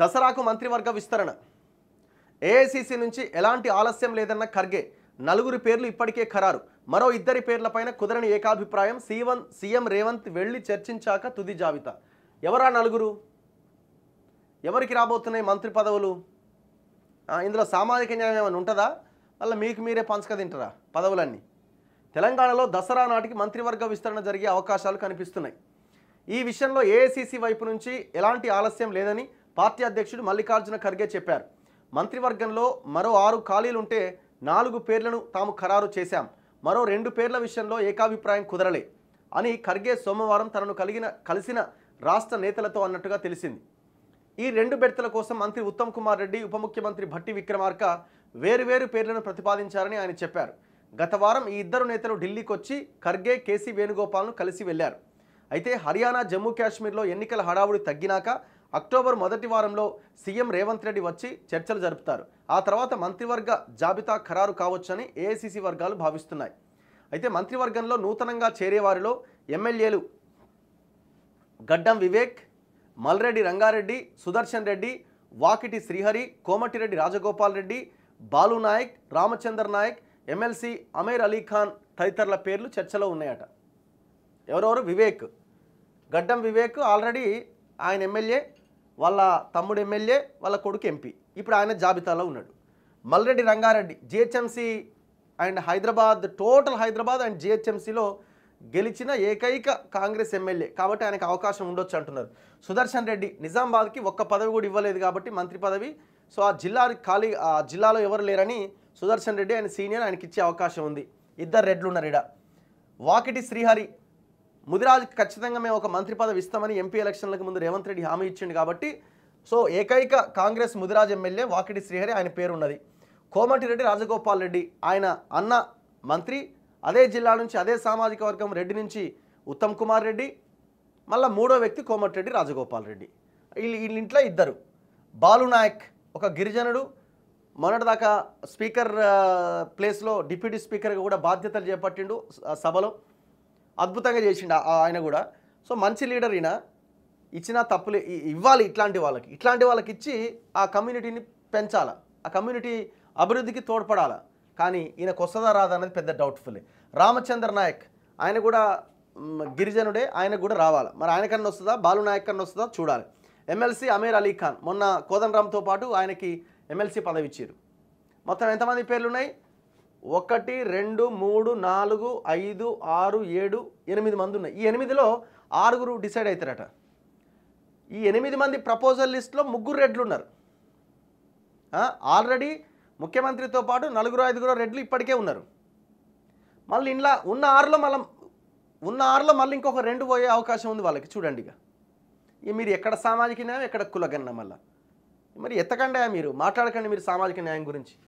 దసరాకు మంత్రివర్గ విస్తరణ ఏఐసిసి నుంచి ఎలాంటి ఆలస్యం లేదన్న ఖర్గే నలుగురి పేర్లు ఇప్పటికే ఖరారు మరో ఇద్దరి పేర్లపైన కుదరని ఏకాభిప్రాయం సీవన్ సీఎం రేవంత్ వెళ్ళి చర్చించాక తుది జాబితా ఎవరా నలుగురు ఎవరికి రాబోతున్నాయి మంత్రి పదవులు ఇందులో సామాజిక న్యాయం ఏమైనా ఉంటుందా మళ్ళీ మీకు మీరే పంచక తింటారా పదవులన్నీ తెలంగాణలో దసరా నాటికి మంత్రివర్గ విస్తరణ జరిగే అవకాశాలు కనిపిస్తున్నాయి ఈ విషయంలో ఏఐసిసి వైపు నుంచి ఎలాంటి ఆలస్యం లేదని పార్టీ అధ్యక్షుడు మల్లికార్జున ఖర్గే చెప్పారు మంత్రివర్గంలో మరో ఆరు ఖాళీలుంటే నాలుగు పేర్లను తాము ఖరారు చేశాం మరో రెండు పేర్ల విషయంలో ఏకాభిప్రాయం కుదరలే అని ఖర్గే సోమవారం తనను కలిగిన కలిసిన రాష్ట్ర నేతలతో అన్నట్టుగా తెలిసింది ఈ రెండు బెర్తల కోసం మంత్రి ఉత్తమ్ కుమార్ రెడ్డి ఉప ముఖ్యమంత్రి భట్టి విక్రమార్క వేరువేరు పేర్లను ప్రతిపాదించారని ఆయన చెప్పారు గత వారం ఈ ఇద్దరు నేతలు ఢిల్లీకి వచ్చి ఖర్గే కేసీ వేణుగోపాల్ను కలిసి వెళ్లారు అయితే హర్యానా జమ్మూ కాశ్మీర్లో ఎన్నికల హడావుడి తగ్గినాక అక్టోబర్ మొదటి వారంలో సీఎం రేవంత్ రెడ్డి వచ్చి చర్చలు జరుపుతారు ఆ తర్వాత మంత్రివర్గ జాబితా ఖరారు కావచ్చని ఏఐసిసి వర్గాలు భావిస్తున్నాయి అయితే మంత్రివర్గంలో నూతనంగా చేరేవారిలో ఎమ్మెల్యేలు గడ్డం వివేక్ మల్రెడ్డి రంగారెడ్డి సుదర్శన్ రెడ్డి వాకిటి శ్రీహరి కోమటిరెడ్డి రాజగోపాల్ రెడ్డి బాలు నాయక్ రామచందర్ నాయక్ ఎమ్మెల్సీ అమీర్ అలీఖాన్ తదితరుల పేర్లు చర్చలో ఉన్నాయట ఎవరెవరు వివేక్ గడ్డం వివేక్ ఆల్రెడీ ఆయన ఎమ్మెల్యే వాళ్ళ తమ్ముడు ఎమ్మెల్యే వాళ్ళ కొడుకు ఎంపీ ఇప్పుడు ఆయన జాబితాలో ఉన్నాడు Malreddy Rangareddy GHMC and Hyderabad total Hyderabad and జిహెచ్ఎంసీలో గెలిచిన ఏకైక కాంగ్రెస్ ఎమ్మెల్యే కాబట్టి ఆయనకు అవకాశం ఉండొచ్చు అంటున్నారు సుదర్శన్ రెడ్డి నిజామాబాద్కి ఒక్క పదవి కూడా ఇవ్వలేదు కాబట్టి మంత్రి పదవి సో ఆ జిల్లా ఖాళీ ఆ జిల్లాలో ఎవరు లేరని సుదర్శన్ రెడ్డి ఆయన సీనియర్ ఆయనకి ఇచ్చే అవకాశం ఉంది ఇద్దరు రెడ్లు ఉన్నారు ఇడ వాకిటి శ్రీహరి ముదిరాజుకి ఖచ్చితంగా మేము ఒక మంత్రి పదవి ఇస్తామని ఎంపీ ఎలక్షన్లకు ముందు రేవంత్ రెడ్డి హామీ ఇచ్చిండు కాబట్టి సో ఏకైక కాంగ్రెస్ ముదిరాజ్ ఎమ్మెల్యే వాకిటి శ్రీహరి ఆయన పేరున్నది కోమటిరెడ్డి రాజగోపాల్ రెడ్డి ఆయన అన్న మంత్రి అదే జిల్లా నుంచి అదే సామాజిక వర్గం రెడ్డి నుంచి ఉత్తమ్ కుమార్ రెడ్డి మళ్ళీ మూడో వ్యక్తి కోమటిరెడ్డి రాజగోపాల్ రెడ్డి వీళ్ళు వీళ్ళింట్లో ఇద్దరు బాలునాయక్ ఒక గిరిజనుడు మొన్నటిదాకా స్పీకర్ ప్లేస్లో డిప్యూటీ స్పీకర్గా కూడా బాధ్యతలు చేపట్టిండు సభలో అద్భుతంగా చేసిండు ఆయన కూడా సో మంచి లీడర్ ఈయన ఇచ్చిన తప్పులు ఇవ్వాలి ఇట్లాంటి వాళ్ళకి ఇట్లాంటి వాళ్ళకి ఇచ్చి ఆ కమ్యూనిటీని పెంచాల ఆ కమ్యూనిటీ అభివృద్ధికి తోడ్పడాల కానీ ఈయనకు వస్తుందా రాదా అనేది పెద్ద డౌట్ఫుల్ రామచంద్ర నాయక్ ఆయన కూడా గిరిజనుడే ఆయన కూడా రావాలి మరి ఆయన కన్నా వస్తుందా బాలు నాయక్ కన్నా వస్తుందా చూడాలి ఎమ్మెల్సీ అమీర్ అలీ ఖాన్ మొన్న కోదండరామ్తో పాటు ఆయనకి ఎమ్మెల్సీ పదవి ఇచ్చారు మొత్తం ఎంతమంది పేర్లున్నాయి ఒకటి రెండు మూడు నాలుగు ఐదు ఆరు ఏడు ఎనిమిది మంది ఉన్నాయి ఈ ఎనిమిదిలో ఆరుగురు డిసైడ్ అవుతారట ఈ ఎనిమిది మంది ప్రపోజల్ లిస్ట్లో ముగ్గురు రెడ్లు ఉన్నారు ఆల్రెడీ ముఖ్యమంత్రితో పాటు నలుగురు ఐదుగురు రెడ్లు ఇప్పటికే ఉన్నారు మళ్ళీ ఇంట్లో ఉన్న ఆరులో మళ్ళీ ఉన్న ఆరులో మళ్ళీ ఇంకొక రెండు పోయే అవకాశం ఉంది వాళ్ళకి చూడండి ఇక ఇక మీరు ఎక్కడ సామాజిక న్యాయం ఎక్కడ కులగన్న మళ్ళీ మరి ఎత్తకండి మీరు మాట్లాడకండి మీరు సామాజిక న్యాయం గురించి